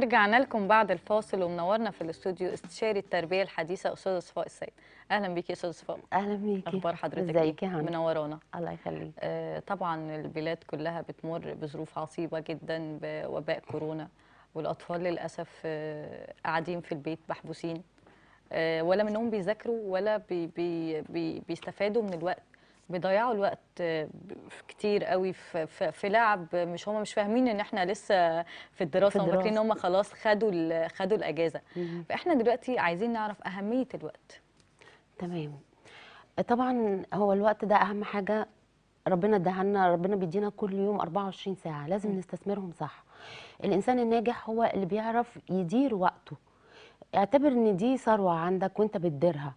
ورجعنا لكم بعد الفاصل ومنورنا في الاستوديو استشاري التربيه الحديثه استاذه صفاء السيد اهلا بيكي استاذه صفاء اهلا بيكي اخبار حضرتك إيه؟ ازيك منورانا الله يخليك آه طبعا البلاد كلها بتمر بظروف عصيبه جدا بوباء كورونا والاطفال للاسف آه قاعدين في البيت محبوسين آه ولا منهم بيذاكروا ولا بي بي بي بيستفادوا من الوقت بيضيعوا الوقت كتير قوي في, في, في لعب مش هم مش فاهمين ان احنا لسه في الدراسه وفاكرين ان هم خلاص خدوا خدوا الاجازه فاحنا دلوقتي عايزين نعرف اهميه الوقت تمام طبعا هو الوقت ده اهم حاجه ربنا لنا ربنا بيدينا كل يوم 24 ساعه لازم نستثمرهم صح الانسان الناجح هو اللي بيعرف يدير وقته اعتبر ان دي ثروه عندك وانت بتديرها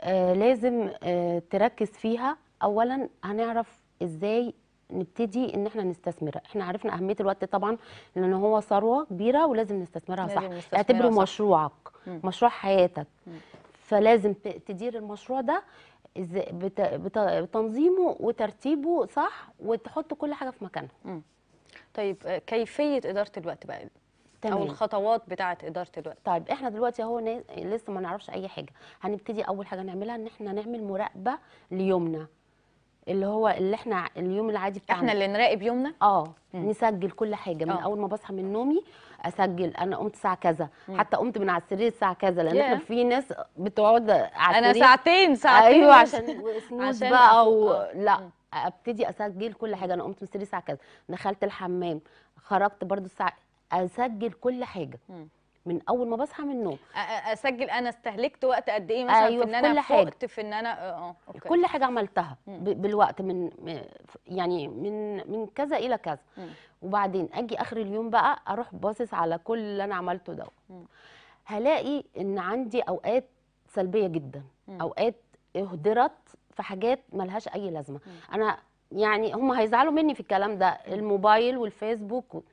آه لازم آه تركز فيها اولا هنعرف ازاي نبتدي ان احنا نستثمر احنا عرفنا اهميه الوقت طبعا لان هو ثروه كبيره ولازم نستثمرها صح اعتبره صح. مشروعك مم. مشروع حياتك مم. فلازم تدير المشروع ده بتنظيمه وترتيبه صح وتحط كل حاجه في مكانها طيب كيفيه اداره الوقت بقى تمام. او الخطوات بتاعه اداره الوقت طيب احنا دلوقتي اهو لسه ما نعرفش اي حاجه هنبتدي اول حاجه نعملها ان احنا نعمل مراقبه ليومنا اللي هو اللي احنا اليوم العادي بتاعنا احنا اللي نراقب يومنا اه نسجل كل حاجه من أوه. اول ما بصحى من نومي اسجل انا قمت الساعه كذا مم. حتى قمت من على السرير الساعه كذا لان yeah. احنا في ناس بتقعد على انا ساعتين ساعتين ايوه عشان عشان بقى و... آه. لا مم. ابتدي اسجل كل حاجه انا قمت من السرير الساعه كذا دخلت الحمام خرجت برده الساعه اسجل كل حاجه مم. من اول ما بصحى من النوم اسجل انا استهلكت وقت قد ايه مثلا أيوة في ان انا فقت في ان انا اه أوكي. كل حاجه عملتها بالوقت من يعني من من كذا الى كذا مم. وبعدين اجي اخر اليوم بقى اروح باصص على كل اللي انا عملته ده هلاقي ان عندي اوقات سلبيه جدا مم. اوقات اهدرت في حاجات ملهاش اي لازمه مم. انا يعني هم هيزعلوا مني في الكلام ده الموبايل والفيسبوك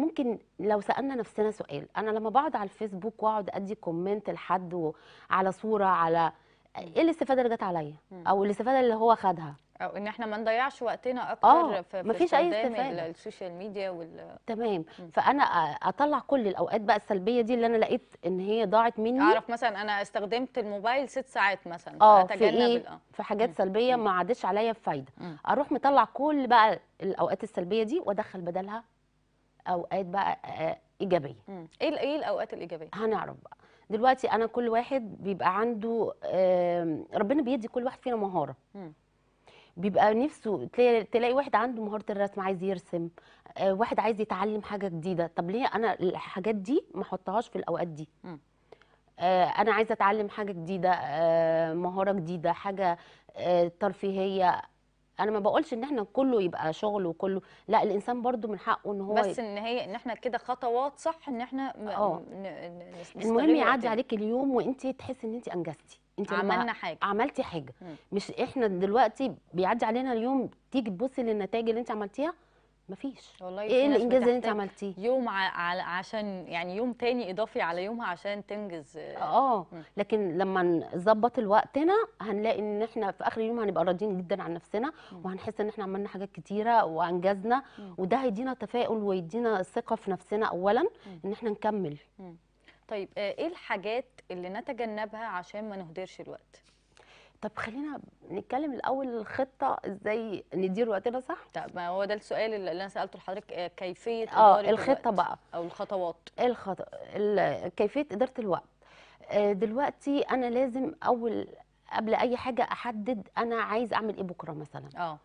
ممكن لو سالنا نفسنا سؤال انا لما بقعد على الفيسبوك واقعد ادي كومنت لحد على صوره على ايه الاستفاده اللي جت عليا او الاستفاده اللي هو خدها او ان احنا ما نضيعش وقتنا آه، اكتر آه في مفيش اي استفاده السوشيال ميديا وال تمام مم. فانا اطلع كل الاوقات بقى السلبيه دي اللي انا لقيت ان هي ضاعت مني اعرف مثلا انا استخدمت الموبايل ست ساعات مثلا اه في إيه؟ آه. في حاجات مم. سلبيه ما عادش عليا بفايده اروح مطلع كل بقى الاوقات السلبيه دي وادخل بدلها اوقات بقى آه، آه، ايجابيه ايه ايه الاوقات الايجابيه هنعرف بقى دلوقتي انا كل واحد بيبقى عنده ربنا بيدي كل واحد فينا مهاره بيبقى نفسه تلاقي واحد عنده مهاره الرسم عايز يرسم آه، واحد عايز يتعلم حاجه جديده طب ليه انا الحاجات دي ما احطهاش في الاوقات دي انا عايزه اتعلم حاجه جديده مهاره جديده حاجه ترفيهيه انا ما بقولش ان احنا كله يبقى شغل وكله لا الانسان برضو من حقه ان هو بس ان هي ان احنا كده خطوات صح ان احنا اه المهم يعدي عليك اليوم وانت تحسي ان انت انجزتي انت عملنا حاجه عملتي حاجه مم. مش احنا دلوقتي بيعدي علينا اليوم تيجي تبصي للنتائج اللي انت عملتيها مفيش والله ايه الانجاز اللي انت عملتيه يوم ع... عشان يعني يوم تاني اضافي على يومها عشان تنجز اه لكن لما نظبط وقتنا هنلاقي ان احنا في اخر اليوم هنبقى راضيين جدا عن نفسنا وهنحس ان احنا عملنا حاجات كتيره وانجزنا وده هيدينا تفاؤل ويدينا ثقه في نفسنا اولا ان احنا نكمل طيب آه، ايه الحاجات اللي نتجنبها عشان ما نهدرش الوقت طب خلينا نتكلم الاول الخطه ازاي ندير وقتنا صح طب ما هو ده السؤال اللي انا سالته لحضرتك آه، كيفيه اه الخطه بقى او الخطوات الخط... كيفيه اداره الوقت آه، دلوقتي انا لازم اول قبل اي حاجه احدد انا عايز اعمل ايه بكره مثلا اه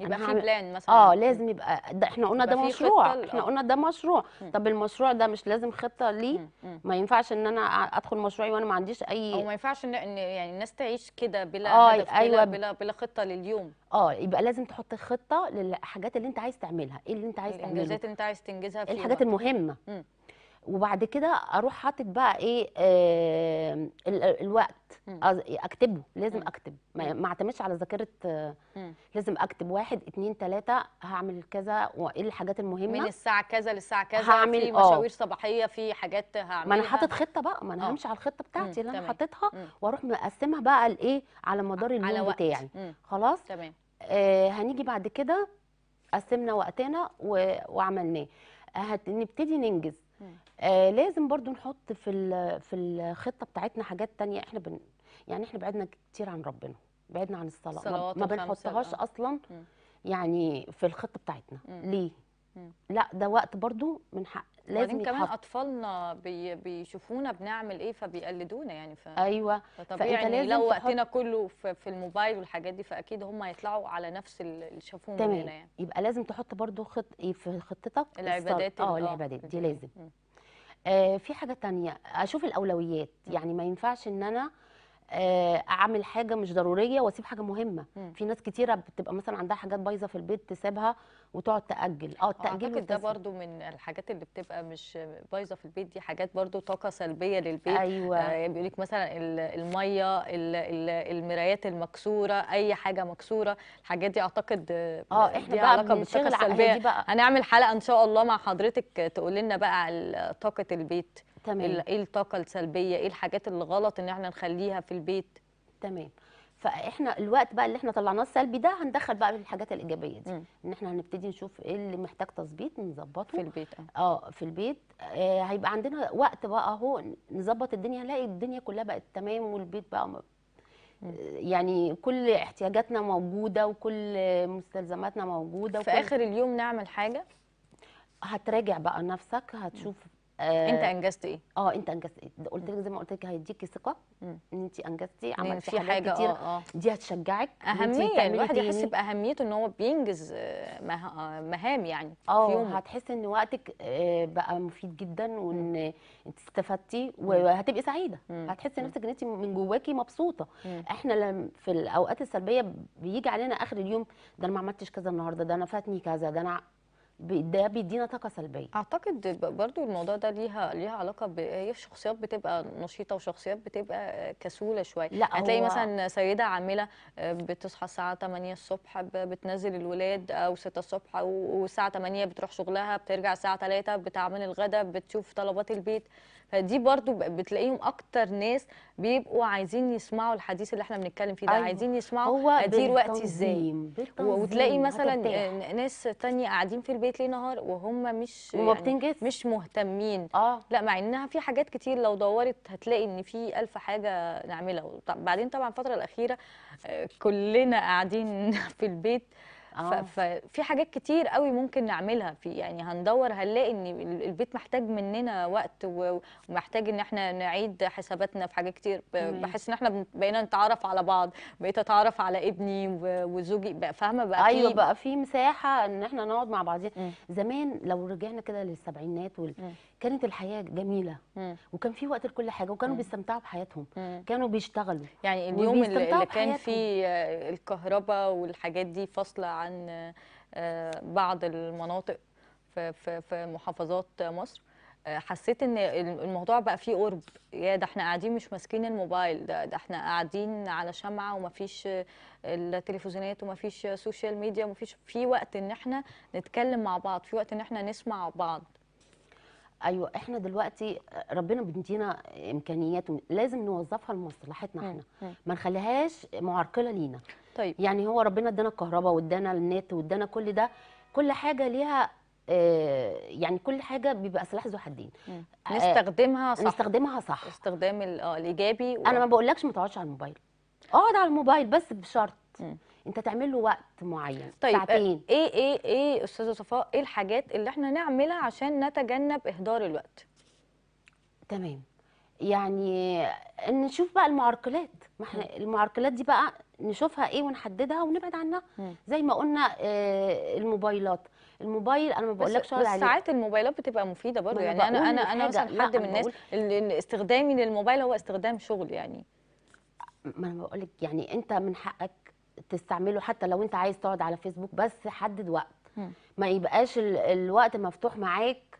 يبقى في بلان مثلا اه لازم يبقى ده احنا قلنا ده مشروع احنا قلنا ده مشروع م. طب المشروع ده مش لازم خطه ليه ما ينفعش ان انا ادخل مشروعي وانا ما عنديش اي او ما ينفعش ان يعني الناس تعيش كده بلا آه، هدف أيوة بلا بلا خطه لليوم اه يبقى لازم تحط خطه للحاجات اللي انت عايز تعملها ايه اللي انت عايز تعملها الانجازات اللي انت عايز تنجزها في الحاجات المهمه م. وبعد كده اروح حاطط بقى ايه آه الوقت اكتبه لازم اكتب ما اعتمدش على ذاكره لازم اكتب واحد اتنين تلاته هعمل كذا وايه الحاجات المهمه من الساعه كذا للساعه كذا هعمل في آه. مشاوير صباحيه في حاجات هعملها ما انا حاطط خطه بقى ما انا آه. همشي على الخطه بتاعتي اللي انا حاططها واروح مقسمها بقى لايه على آه، مدار اليوم بتاعي خلاص تمام آه هنيجي بعد كده قسمنا وقتنا وعملناه هنبتدي ننجز آه لازم برضو نحط في في الخطه بتاعتنا حاجات تانية احنا بن يعني احنا بعدنا كتير عن ربنا بعدنا عن الصلاه ما بنحطهاش اصلا يعني في الخطه بتاعتنا مم. ليه مم. لا ده وقت برضو من حق لازم كمان يتحط. اطفالنا بي بيشوفونا بنعمل ايه فبيقلدونا يعني ف... ايوه فطبيعي إن لو وقتنا تحط... كله في الموبايل والحاجات دي فاكيد هم هيطلعوا على نفس اللي شافوه مننا يعني تمام يبقى لازم تحط برضو خط إيه، في خطتك العبادات آه،, اه العبادات دي لازم آه في حاجه ثانيه اشوف الاولويات م. يعني ما ينفعش ان انا آه اعمل حاجه مش ضروريه واسيب حاجه مهمه م. في ناس كتيره بتبقى مثلا عندها حاجات بايظه في البيت تسيبها وتقعد تاجل آه،, اه التاجيل اعتقد ده برضو من الحاجات اللي بتبقى مش بايظه في البيت دي حاجات برضو طاقه سلبيه للبيت ايوه آه يعني بيقول لك مثلا الميه المرايات المكسوره اي حاجه مكسوره الحاجات دي اعتقد اه احنا دي بقى علاقه بالطاقه السلبيه بقى. هنعمل حلقه ان شاء الله مع حضرتك تقول لنا بقى على طاقه البيت تمام ايه الطاقه السلبيه ايه الحاجات اللي غلط ان احنا نخليها في البيت تمام فاحنا الوقت بقى اللي احنا طلعناه السلبي ده هندخل بقى الحاجات الايجابيه دي مم. ان احنا هنبتدي نشوف ايه اللي محتاج تظبيط نظبطه في البيت اه, آه، في البيت آه هيبقى عندنا وقت بقى اهو نظبط الدنيا نلاقي الدنيا كلها بقت تمام والبيت بقى آه، مم. يعني كل احتياجاتنا موجوده وكل مستلزماتنا موجوده في وكل... اخر اليوم نعمل حاجه هتراجع بقى نفسك هتشوف آه انت انجزت ايه اه انت انجزت ايه قلت لك زي ما قلت لك هيديكي ثقه ان انت انجزتي عملتي في حاجات حاجة كتير آه آه. دي هتشجعك اهميه الواحد يحس باهميته ان هو بينجز آه، آه، مهام يعني اه هتحس ان وقتك آه، بقى مفيد جدا وان انت استفدتي وهتبقي سعيده هتحسي نفسك ان انت من جواكي مبسوطه مم. احنا لم في الاوقات السلبيه بيجي علينا اخر اليوم ده انا ما عملتش كذا النهارده ده انا فاتني كذا ده انا ده بيدينا طاقه سلبيه اعتقد برضو الموضوع ده ليها ليها علاقه بايه هي شخصيات بتبقى نشيطه وشخصيات بتبقى كسوله شويه لا هتلاقي هو... مثلا سيده عامله آه، بتصحى الساعه 8 الصبح بتنزل الولاد او 6 الصبح والساعه 8 بتروح شغلها بترجع الساعه 3 بتعمل الغداء بتشوف طلبات البيت فدي برضو بتلاقيهم اكتر ناس بيبقوا عايزين يسمعوا الحديث اللي احنا بنتكلم فيه ده أيوة. عايزين يسمعوا ادير وقتي ازاي وتلاقي مثلا هتتاح. ناس تانية قاعدين في البيت ليل نهار وهم مش يعني مش مهتمين آه. لا مع انها في حاجات كتير لو دورت هتلاقي ان في الف حاجه نعملها بعدين طبعا الفتره الاخيره آه، كلنا قاعدين في البيت آه. ففي حاجات كتير قوي ممكن نعملها في يعني هندور هنلاقي ان البيت محتاج مننا وقت ومحتاج ان احنا نعيد حساباتنا في حاجات كتير بحس ان احنا بقينا نتعرف على بعض بقيت اتعرف على ابني وزوجي بقى فاهمه بقى في ايوه بقى في مساحه ان احنا نقعد مع بعضينا زمان لو رجعنا كده للسبعينات وال... كانت الحياه جميله وكان في وقت لكل حاجه وكانوا بيستمتعوا بحياتهم كانوا بيشتغلوا يعني اليوم اللي كان فيه آه، الكهرباء والحاجات دي فاصله عن آه، بعض المناطق في في محافظات مصر آه، حسيت ان الموضوع بقى فيه قرب يا ده احنا قاعدين مش ماسكين الموبايل ده, ده احنا قاعدين على شمعه ومفيش التلفزيونات ومفيش سوشيال ميديا ومفيش في وقت ان احنا نتكلم مع بعض في وقت ان احنا نسمع بعض ايوه احنا دلوقتي ربنا بيدينا امكانيات لازم نوظفها لمصلحتنا احنا ما نخليهاش معرقله لينا طيب يعني هو ربنا ادانا الكهرباء وادانا النت وادانا كل ده كل حاجه ليها آه، يعني كل حاجه بيبقى سلاح ذو حدين آه، نستخدمها صح نستخدمها صح استخدام آه، الايجابي و... انا ما بقولكش ما تقعدش على الموبايل اقعد على الموبايل بس بشرط انت تعمل له وقت معين طيب ساعتين ايه ايه ايه استاذه صفاء ايه الحاجات اللي احنا نعملها عشان نتجنب اهدار الوقت تمام يعني نشوف بقى المعرقلات ما احنا المعرقلات دي بقى نشوفها ايه ونحددها ونبعد عنها زي ما قلنا آه، الموبايلات الموبايل انا ما بقولكش بس, بس ساعات الموبايلات بتبقى مفيده برضه يعني انا انا انا مثلا حد من الناس اللي استخدامي للموبايل هو استخدام شغل يعني ما انا بقول لك يعني انت من حقك تستعمله حتى لو انت عايز تقعد على فيسبوك بس حدد وقت ما يبقاش الوقت مفتوح معاك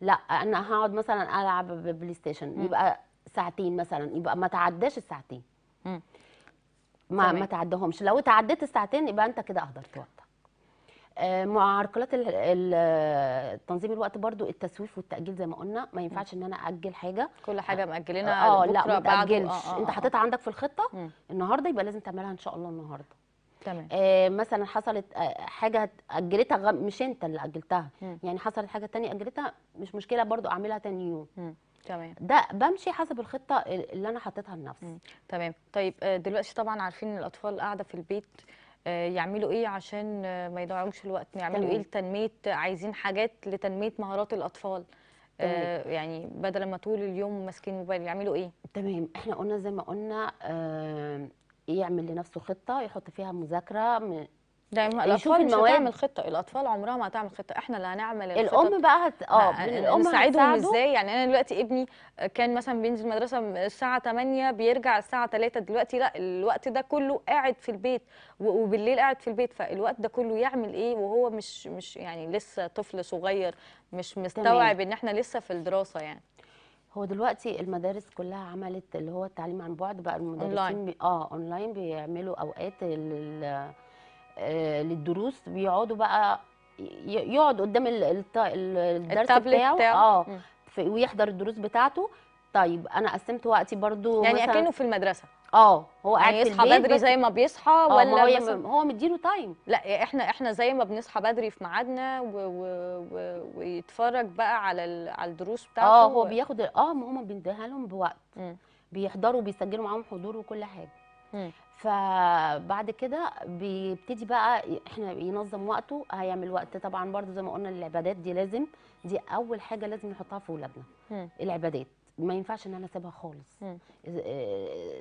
لا انا هقعد مثلا العب بلاي ستيشن يبقى ساعتين مثلا يبقى ما تعداش الساعتين ما ما تعدهمش لو تعديت الساعتين يبقى انت كده اهدرت وقت آه، معرقلات تنظيم الوقت برضو التسويف والتاجيل زي ما قلنا ما ينفعش ان انا اجل حاجه كل حاجه آه، ماجلينها اه لا ما تاجلش آه آه انت آه. حاططها عندك في الخطه م. النهارده يبقى لازم تعملها ان شاء الله النهارده تمام آه مثلا حصلت حاجه اجلتها غ... مش انت اللي اجلتها م. يعني حصلت حاجه ثانيه اجلتها مش مشكله برضو اعملها ثاني يوم م. تمام ده بمشي حسب الخطه اللي انا حطيتها لنفسي تمام طيب دلوقتي طبعا عارفين الاطفال قاعده في البيت آه، يعملوا ايه عشان ما يضيعوش الوقت يعملوا ايه لتنميه عايزين حاجات لتنميه مهارات الاطفال آه، تمام. يعني بدل ما طول اليوم ماسكين موبايل يعملوا ايه تمام احنا قلنا زي ما قلنا آه، يعمل لنفسه خطه يحط فيها مذاكره الاطفال مش المواد هتعمل خطه الاطفال عمرها ما هتعمل خطه احنا اللي هنعمل الخطط الام بقى هت... اه الام هتساعدهم ازاي يعني انا دلوقتي ابني كان مثلا بينزل المدرسه الساعه 8 بيرجع الساعه 3 دلوقتي لا الوقت ده كله قاعد في البيت وبالليل قاعد في البيت فالوقت ده كله يعمل ايه وهو مش مش يعني لسه طفل صغير مش مستوعب ان احنا لسه في الدراسه يعني هو دلوقتي المدارس كلها عملت اللي هو التعليم عن بعد بقى المدرسين أونلاين. بي... اه اونلاين بيعملوا اوقات لل آه، للدروس بيقعدوا بقى يقعد قدام الدرس بتاعه, بتاعه. اه ويحضر الدروس بتاعته طيب انا قسمت وقتي برضو يعني اكنه في المدرسه اه هو قاعد يعني يصحى بدري زي ما بيصحى آه، ولا هو هو مديله تايم لا احنا احنا زي ما بنصحى بدري في ميعادنا ويتفرج بقى على على الدروس بتاعته اه هو بياخد اه ما هم بيديها لهم بوقت م. بيحضروا بيسجلوا معاهم حضور وكل حاجه فبعد كده بيبتدي بقى احنا ينظم وقته هيعمل وقت طبعا برضو زي ما قلنا العبادات دي لازم دي اول حاجه لازم نحطها في ولادنا العبادات ما ينفعش ان انا اسيبها خالص آه،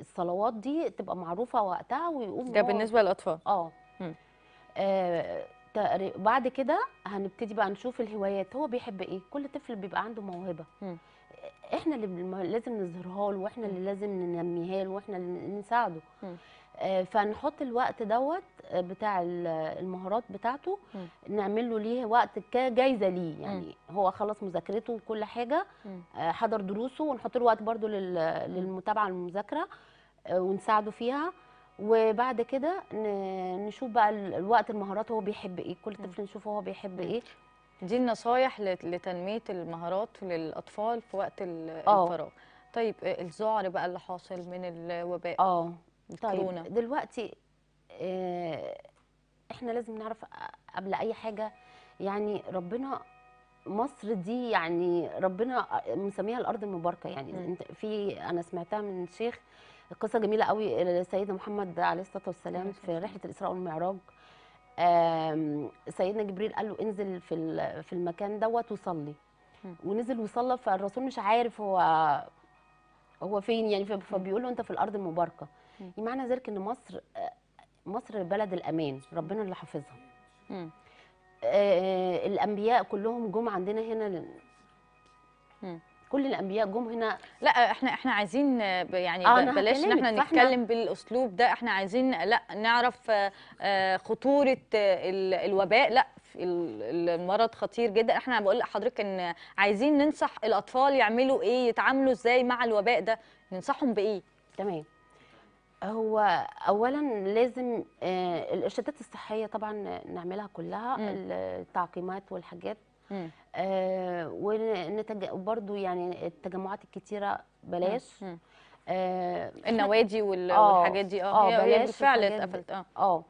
الصلوات دي تبقى معروفه وقتها ويقوم ده بالنسبه للاطفال اه, آه، بعد كده هنبتدي بقى نشوف الهوايات هو بيحب ايه كل طفل بيبقى عنده موهبه مم. احنا اللي لازم نظهرها له واحنا اللي لازم ننميها له واحنا اللي نساعده آه، فنحط الوقت دوت آه، بتاع المهارات بتاعته نعمل له ليه وقت كجايزه ليه يعني هو خلص مذاكرته وكل حاجه آه، حضر دروسه ونحط له وقت برده للمتابعه المذاكره ونساعده فيها وبعد كده نشوف بقى الوقت المهارات هو بيحب ايه كل طفل نشوف هو بيحب ايه دي النصايح لتنميه المهارات للاطفال في وقت آه. الفراغ طيب آه، الذعر بقى اللي حاصل من الوباء اه طيب دلوقتي آه، احنا لازم نعرف قبل اي حاجه يعني ربنا مصر دي يعني ربنا مسميها الارض المباركه يعني م. في انا سمعتها من شيخ قصه جميله قوي لسيدنا محمد عليه الصلاه والسلام في رحله الاسراء والمعراج سيدنا جبريل قال له انزل في في المكان دوت وصلي ونزل وصلى فالرسول مش عارف هو هو فين يعني فبيقول له انت في الارض المباركه إيه معنى ذلك ان مصر مصر بلد الامان ربنا اللي حافظها آه، آه، الانبياء كلهم جم عندنا هنا كل الانبياء جم هنا لا احنا احنا عايزين يعني آه بلاش ان احنا نتكلم بالاسلوب ده احنا عايزين لا نعرف آه، آه، خطوره آه، الوباء لا المرض خطير جدا احنا بقول لحضرتك ان عايزين ننصح الاطفال يعملوا ايه يتعاملوا ازاي مع الوباء ده ننصحهم بايه تمام هو اولا لازم الارشادات الصحيه طبعا نعملها كلها م. التعقيمات والحاجات م. آه، ونتج... برضه يعني التجمعات الكتيره بلاش آه النوادي وال... آه والحاجات دي اه, آه هي بالفعل اتقفلت آه. اه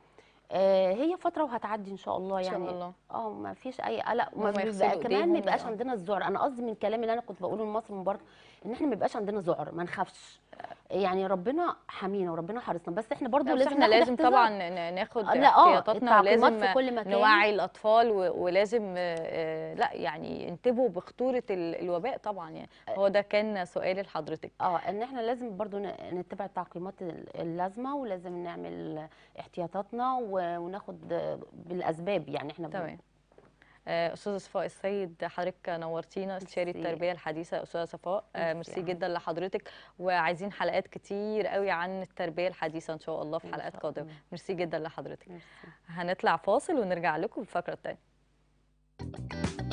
اه هي فتره وهتعدي ان شاء الله يعني ان شاء يعني. الله اه ما فيش اي قلق وما كمان ما يبقاش عندنا الذعر انا قصدي من الكلام اللي انا كنت بقوله لمصر من بره ان احنا ما يبقاش عندنا ذعر ما نخافش يعني ربنا حمينا وربنا حرصنا بس احنا برضو لازم احنا لازم طبعا ناخد آه، آه، احتياطاتنا ولازم في كل مكان. نوعي الاطفال ولازم آه، لا يعني ينتبهوا بخطوره الوباء طبعا يعني هو ده كان سؤالي لحضرتك اه ان احنا لازم برضو نتبع التعقيمات اللازمه ولازم نعمل احتياطاتنا وناخد بالاسباب يعني احنا تمام استاذه صفاء السيد حضرتك نورتينا استشاري التربيه الحديثه استاذه صفاء آه، ميرسي جدا لحضرتك وعايزين حلقات كتير قوي عن التربيه الحديثه ان شاء الله في حلقات قادمه ميرسي جدا لحضرتك مرسي. هنطلع فاصل ونرجع لكم الفقره الثانيه